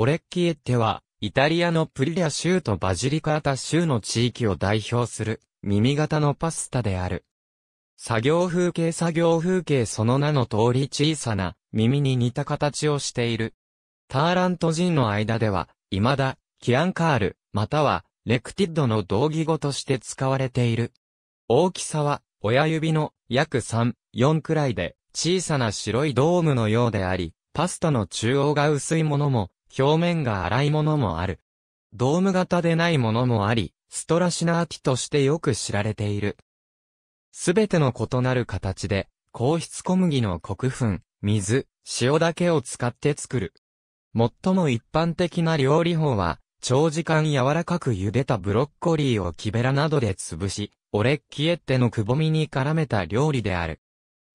オレッキエッテは、イタリアのプリリア州とバジリカータ州の地域を代表する、耳型のパスタである。作業風景作業風景その名の通り小さな、耳に似た形をしている。ターラント人の間では、未だ、キアンカール、または、レクティッドの同義語として使われている。大きさは、親指の約3、4くらいで、小さな白いドームのようであり、パスタの中央が薄いものも、表面が粗いものもある。ドーム型でないものもあり、ストラシナーティとしてよく知られている。すべての異なる形で、硬質小麦の黒粉、水、塩だけを使って作る。最も一般的な料理法は、長時間柔らかく茹でたブロッコリーを木べらなどで潰し、オレッキエッテのくぼみに絡めた料理である。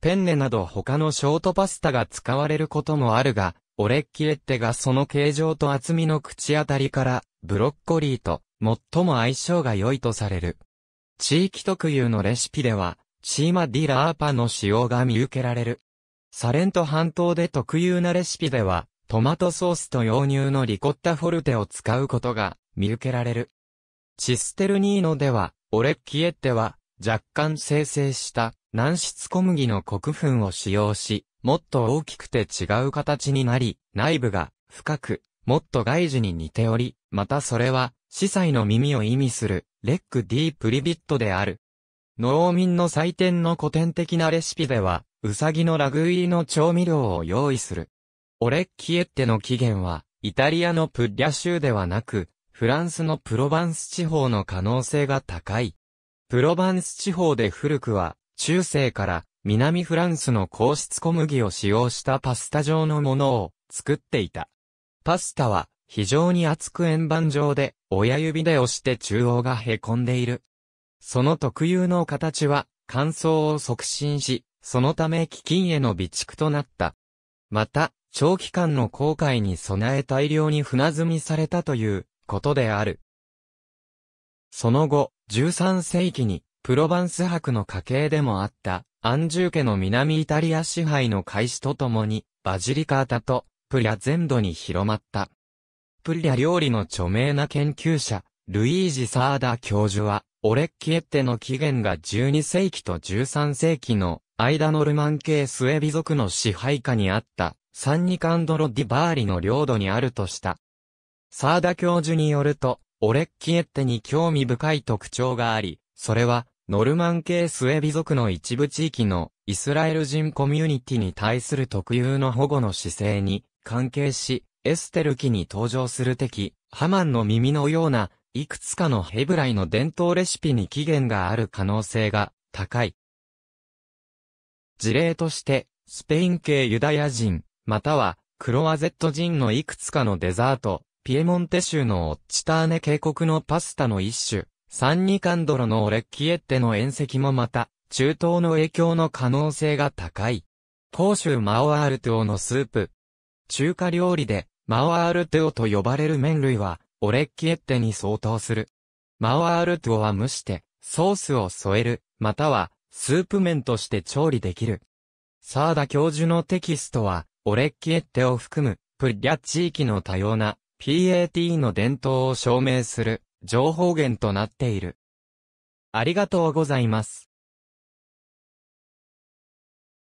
ペンネなど他のショートパスタが使われることもあるが、オレッキエッテがその形状と厚みの口当たりから、ブロッコリーと最も相性が良いとされる。地域特有のレシピでは、チーマディラーパの使用が見受けられる。サレント半島で特有なレシピでは、トマトソースと洋乳のリコッタフォルテを使うことが見受けられる。チステルニーノでは、オレッキエッテは若干生成した軟質小麦の黒粉を使用し、もっと大きくて違う形になり、内部が深く、もっと外耳に似ており、またそれは、司祭の耳を意味する、レック・ディー・プリビットである。農民の祭典の古典的なレシピでは、うさぎのラグ入りの調味料を用意する。オレッキエッテの起源は、イタリアのプッリャ州ではなく、フランスのプロバンス地方の可能性が高い。プロバンス地方で古くは、中世から南フランスの硬質小麦を使用したパスタ状のものを作っていた。パスタは非常に厚く円盤状で親指で押して中央が凹んでいる。その特有の形は乾燥を促進し、そのため基金への備蓄となった。また、長期間の航海に備え大量に船積みされたということである。その後、13世紀にプロヴァンス博の家系でもあった、アンジュー家の南イタリア支配の開始とともに、バジリカータと、プリア全土に広まった。プリア料理の著名な研究者、ルイージ・サーダ教授は、オレッキエッテの起源が12世紀と13世紀の間ノルマン系スエビ族の支配下にあったサンニカンドロ・ディ・バーリの領土にあるとした。サーダ教授によると、オレッキエッテに興味深い特徴があり、それはノルマン系スエビ族の一部地域のイスラエル人コミュニティに対する特有の保護の姿勢に関係し、エステル記に登場する敵、ハマンの耳のような、いくつかのヘブライの伝統レシピに起源がある可能性が高い。事例として、スペイン系ユダヤ人、またはクロワゼット人のいくつかのデザート、ピエモンテ州のオッチターネ渓谷のパスタの一種、三二カンドロのオレッキエッテの縁石もまた、中東の影響の可能性が高い。甲州マオアールトゥオのスープ。中華料理で、マオアールトゥオと呼ばれる麺類は、オレッキエッテに相当する。マオアールトゥオは蒸して、ソースを添える、または、スープ麺として調理できる。サーダ教授のテキストは、オレッキエッテを含む、プリャ地域の多様な、PAT の伝統を証明する情報源となっている。ありがとうございます。